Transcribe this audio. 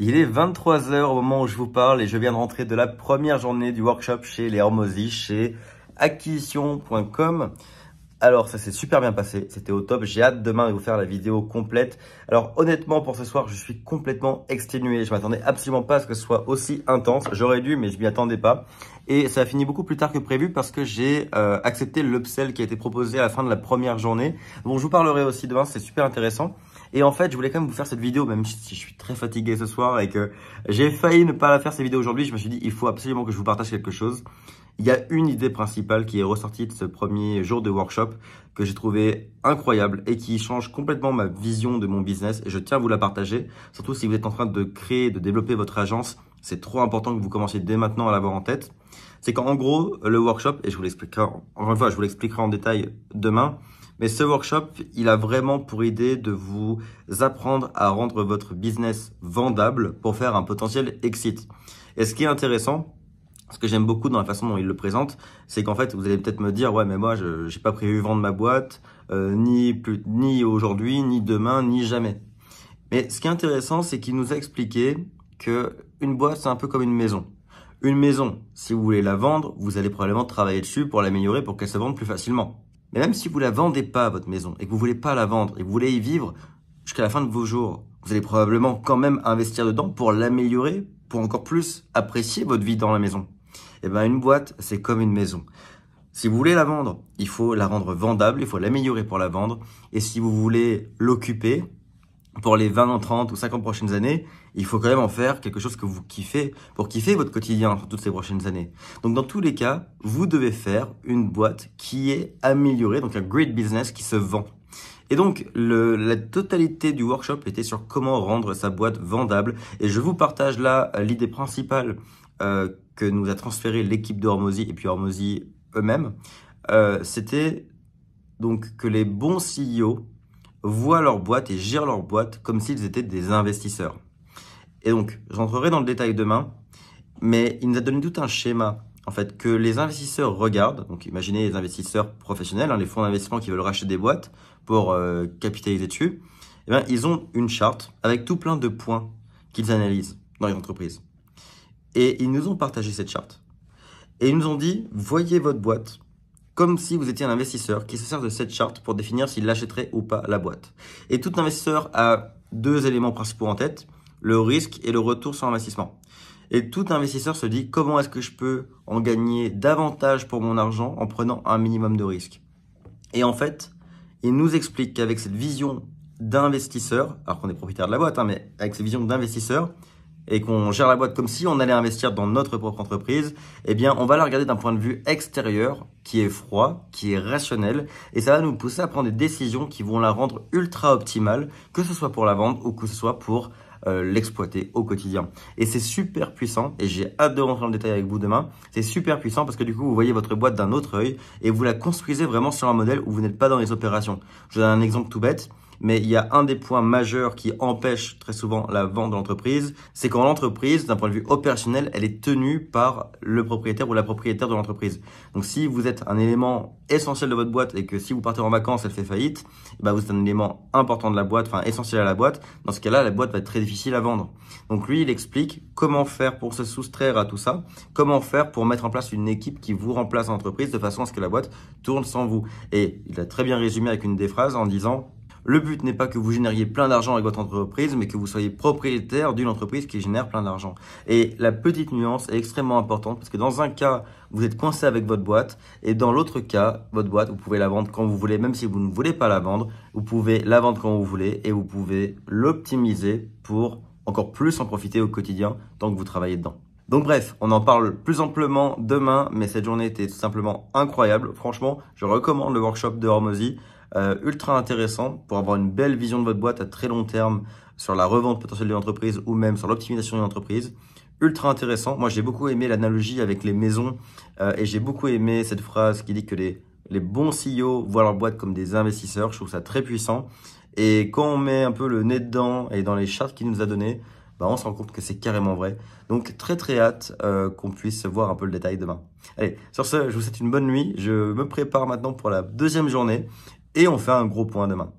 Il est 23h au moment où je vous parle et je viens de rentrer de la première journée du workshop chez les Hormozy, chez acquisition.com. Alors ça s'est super bien passé, c'était au top, j'ai hâte demain de vous faire la vidéo complète. Alors honnêtement pour ce soir je suis complètement exténué, je m'attendais absolument pas à ce que ce soit aussi intense, j'aurais dû mais je m'y attendais pas. Et ça a fini beaucoup plus tard que prévu parce que j'ai euh, accepté l'upsell qui a été proposé à la fin de la première journée. Bon je vous parlerai aussi demain, c'est super intéressant. Et en fait, je voulais quand même vous faire cette vidéo, même si je suis très fatigué ce soir et que j'ai failli ne pas la faire cette vidéo aujourd'hui. Je me suis dit, il faut absolument que je vous partage quelque chose. Il y a une idée principale qui est ressortie de ce premier jour de workshop que j'ai trouvé incroyable et qui change complètement ma vision de mon business. Et je tiens à vous la partager, surtout si vous êtes en train de créer, de développer votre agence. C'est trop important que vous commenciez dès maintenant à l'avoir en tête. C'est qu'en gros, le workshop, et je vous l'expliquerai, encore une fois, je vous l'expliquerai en détail demain, mais ce workshop, il a vraiment pour idée de vous apprendre à rendre votre business vendable pour faire un potentiel exit. Et ce qui est intéressant, ce que j'aime beaucoup dans la façon dont il le présente, c'est qu'en fait, vous allez peut-être me dire, ouais, mais moi, je n'ai pas prévu vendre ma boîte, euh, ni, plus, ni aujourd'hui, ni demain, ni jamais. Mais ce qui est intéressant, c'est qu'il nous a expliqué que une boîte, c'est un peu comme une maison. Une maison, si vous voulez la vendre, vous allez probablement travailler dessus pour l'améliorer, pour qu'elle se vende plus facilement. Mais même si vous la vendez pas, votre maison, et que vous voulez pas la vendre, et que vous voulez y vivre jusqu'à la fin de vos jours, vous allez probablement quand même investir dedans pour l'améliorer, pour encore plus apprécier votre vie dans la maison. Et eh bien, une boîte, c'est comme une maison. Si vous voulez la vendre, il faut la rendre vendable, il faut l'améliorer pour la vendre. Et si vous voulez l'occuper, pour les 20, 30 ou 50 prochaines années, il faut quand même en faire quelque chose que vous kiffez pour kiffer votre quotidien toutes ces prochaines années. Donc dans tous les cas, vous devez faire une boîte qui est améliorée, donc un great business qui se vend. Et donc la totalité du workshop était sur comment rendre sa boîte vendable. Et je vous partage là euh, l'idée principale euh, que nous a transféré l'équipe de Hormozy et puis Hormozy eux-mêmes. Euh, c'était donc que les bons CEO voient leur boîte et gèrent leur boîte comme s'ils étaient des investisseurs. Et donc, j'entrerai dans le détail demain, mais il nous a donné tout un schéma en fait que les investisseurs regardent. Donc, imaginez les investisseurs professionnels, hein, les fonds d'investissement qui veulent racheter des boîtes pour euh, capitaliser dessus. Eh bien, ils ont une charte avec tout plein de points qu'ils analysent dans les entreprises. Et ils nous ont partagé cette charte. Et ils nous ont dit, voyez votre boîte comme si vous étiez un investisseur qui se sert de cette charte pour définir s'il achèterait ou pas la boîte. Et tout investisseur a deux éléments principaux en tête, le risque et le retour sur investissement. Et tout investisseur se dit comment est-ce que je peux en gagner davantage pour mon argent en prenant un minimum de risque. Et en fait, il nous explique qu'avec cette vision d'investisseur, alors qu'on est propriétaire de la boîte, hein, mais avec cette vision d'investisseur, et qu'on gère la boîte comme si on allait investir dans notre propre entreprise, eh bien, on va la regarder d'un point de vue extérieur, qui est froid, qui est rationnel, et ça va nous pousser à prendre des décisions qui vont la rendre ultra optimale, que ce soit pour la vente ou que ce soit pour euh, l'exploiter au quotidien. Et c'est super puissant, et j'ai hâte de rentrer dans le détail avec vous demain, c'est super puissant parce que du coup, vous voyez votre boîte d'un autre œil, et vous la construisez vraiment sur un modèle où vous n'êtes pas dans les opérations. Je vous donne un exemple tout bête mais il y a un des points majeurs qui empêche très souvent la vente de l'entreprise, c'est quand l'entreprise, d'un point de vue opérationnel, elle est tenue par le propriétaire ou la propriétaire de l'entreprise. Donc si vous êtes un élément essentiel de votre boîte et que si vous partez en vacances, elle fait faillite, bah vous êtes un élément important de la boîte, enfin essentiel à la boîte. Dans ce cas-là, la boîte va être très difficile à vendre. Donc lui, il explique comment faire pour se soustraire à tout ça, comment faire pour mettre en place une équipe qui vous remplace en entreprise de façon à ce que la boîte tourne sans vous. Et il a très bien résumé avec une des phrases en disant le but n'est pas que vous génériez plein d'argent avec votre entreprise, mais que vous soyez propriétaire d'une entreprise qui génère plein d'argent. Et la petite nuance est extrêmement importante parce que dans un cas, vous êtes coincé avec votre boîte et dans l'autre cas, votre boîte, vous pouvez la vendre quand vous voulez, même si vous ne voulez pas la vendre, vous pouvez la vendre quand vous voulez et vous pouvez l'optimiser pour encore plus en profiter au quotidien tant que vous travaillez dedans. Donc bref, on en parle plus amplement demain, mais cette journée était tout simplement incroyable. Franchement, je recommande le workshop de Hormozy. Euh, ultra intéressant pour avoir une belle vision de votre boîte à très long terme sur la revente potentielle de l'entreprise ou même sur l'optimisation de l'entreprise. Ultra intéressant. Moi, j'ai beaucoup aimé l'analogie avec les maisons euh, et j'ai beaucoup aimé cette phrase qui dit que les, les bons CEO voient leur boîte comme des investisseurs. Je trouve ça très puissant. Et quand on met un peu le nez dedans et dans les chartes qu'il nous a données, bah on se rend compte que c'est carrément vrai. Donc très très hâte euh, qu'on puisse voir un peu le détail demain. Allez, sur ce, je vous souhaite une bonne nuit. Je me prépare maintenant pour la deuxième journée et on fait un gros point de main.